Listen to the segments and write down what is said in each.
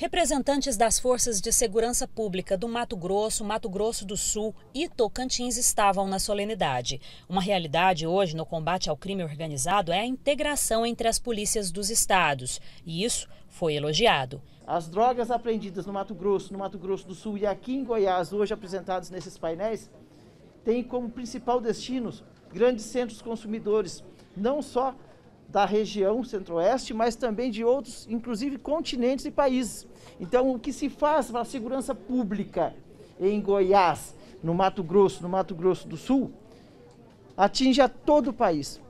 Representantes das forças de segurança pública do Mato Grosso, Mato Grosso do Sul e Tocantins estavam na solenidade. Uma realidade hoje no combate ao crime organizado é a integração entre as polícias dos estados, e isso foi elogiado. As drogas apreendidas no Mato Grosso, no Mato Grosso do Sul e aqui em Goiás, hoje apresentadas nesses painéis, têm como principal destino grandes centros consumidores, não só da região centro-oeste, mas também de outros, inclusive continentes e países. Então, o que se faz para a segurança pública em Goiás, no Mato Grosso, no Mato Grosso do Sul, atinge a todo o país.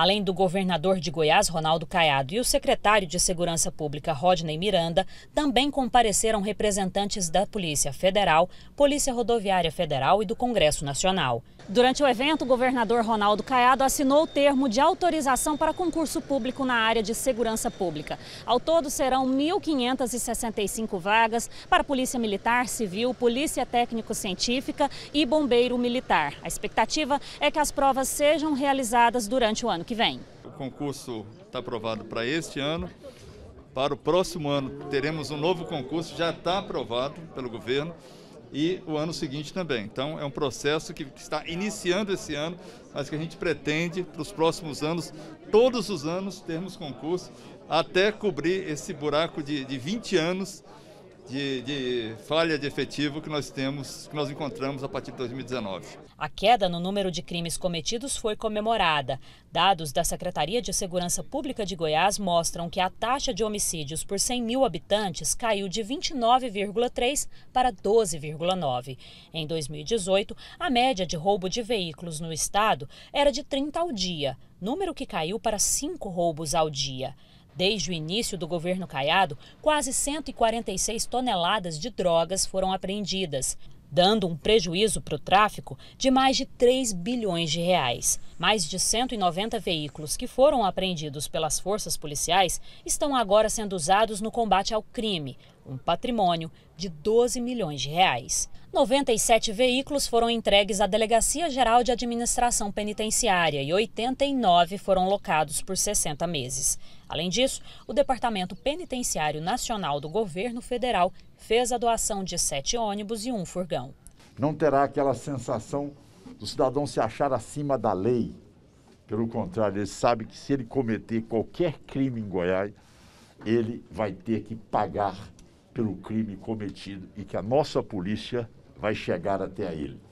Além do governador de Goiás, Ronaldo Caiado, e o secretário de Segurança Pública, Rodney Miranda, também compareceram representantes da Polícia Federal, Polícia Rodoviária Federal e do Congresso Nacional. Durante o evento, o governador Ronaldo Caiado assinou o termo de autorização para concurso público na área de segurança pública. Ao todo, serão 1.565 vagas para Polícia Militar, Civil, Polícia Técnico-Científica e Bombeiro Militar. A expectativa é que as provas sejam realizadas durante o ano que vem. O concurso está aprovado para este ano. Para o próximo ano teremos um novo concurso, já está aprovado pelo governo e o ano seguinte também. Então é um processo que está iniciando esse ano, mas que a gente pretende para os próximos anos, todos os anos, termos concurso até cobrir esse buraco de, de 20 anos de, de, falha de efetivo que nós temos, que nós encontramos a partir de 2019. A queda no número de crimes cometidos foi comemorada. Dados da Secretaria de Segurança Pública de Goiás mostram que a taxa de homicídios por 100 mil habitantes caiu de 29,3 para 12,9. Em 2018, a média de roubo de veículos no estado era de 30 ao dia, número que caiu para 5 roubos ao dia. Desde o início do governo Caiado, quase 146 toneladas de drogas foram apreendidas, dando um prejuízo para o tráfico de mais de 3 bilhões de reais. Mais de 190 veículos que foram apreendidos pelas forças policiais estão agora sendo usados no combate ao crime, um patrimônio de 12 milhões de reais. 97 veículos foram entregues à Delegacia Geral de Administração Penitenciária e 89 foram locados por 60 meses. Além disso, o Departamento Penitenciário Nacional do Governo Federal fez a doação de sete ônibus e um furgão. Não terá aquela sensação do cidadão se achar acima da lei. Pelo contrário, ele sabe que se ele cometer qualquer crime em Goiás, ele vai ter que pagar pelo crime cometido e que a nossa polícia vai chegar até a ele.